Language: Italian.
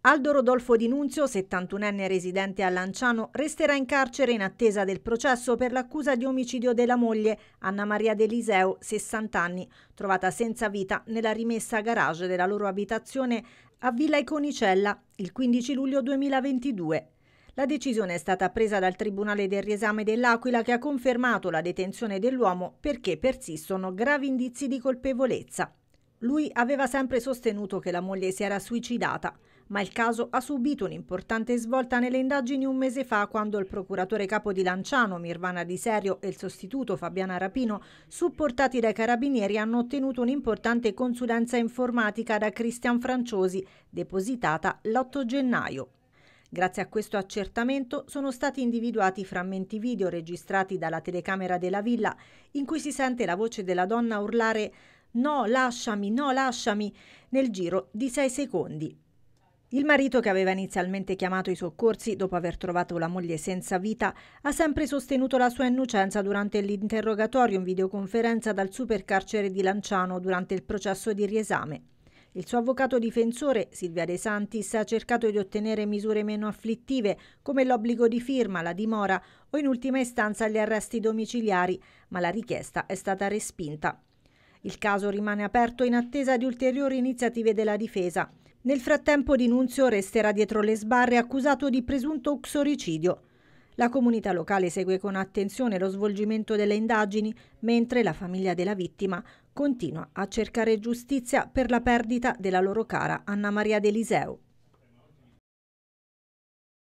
Aldo Rodolfo Di Nunzio, 71enne residente a Lanciano, resterà in carcere in attesa del processo per l'accusa di omicidio della moglie, Anna Maria Deliseo, 60 anni, trovata senza vita nella rimessa garage della loro abitazione a Villa Iconicella il 15 luglio 2022. La decisione è stata presa dal Tribunale del Riesame dell'Aquila che ha confermato la detenzione dell'uomo perché persistono gravi indizi di colpevolezza. Lui aveva sempre sostenuto che la moglie si era suicidata ma il caso ha subito un'importante svolta nelle indagini un mese fa quando il procuratore capo di Lanciano, Mirvana Di Serio e il sostituto Fabiana Rapino, supportati dai carabinieri, hanno ottenuto un'importante consulenza informatica da Cristian Franciosi, depositata l'8 gennaio. Grazie a questo accertamento sono stati individuati frammenti video registrati dalla telecamera della villa in cui si sente la voce della donna urlare No, lasciami, no, lasciami nel giro di sei secondi. Il marito, che aveva inizialmente chiamato i soccorsi dopo aver trovato la moglie senza vita, ha sempre sostenuto la sua innocenza durante l'interrogatorio in videoconferenza dal supercarcere di Lanciano durante il processo di riesame. Il suo avvocato difensore, Silvia De Santis, ha cercato di ottenere misure meno afflittive, come l'obbligo di firma, la dimora o in ultima istanza gli arresti domiciliari, ma la richiesta è stata respinta. Il caso rimane aperto in attesa di ulteriori iniziative della difesa. Nel frattempo Di resterà dietro le sbarre accusato di presunto uxoricidio. La comunità locale segue con attenzione lo svolgimento delle indagini, mentre la famiglia della vittima continua a cercare giustizia per la perdita della loro cara Anna Maria Deliseu.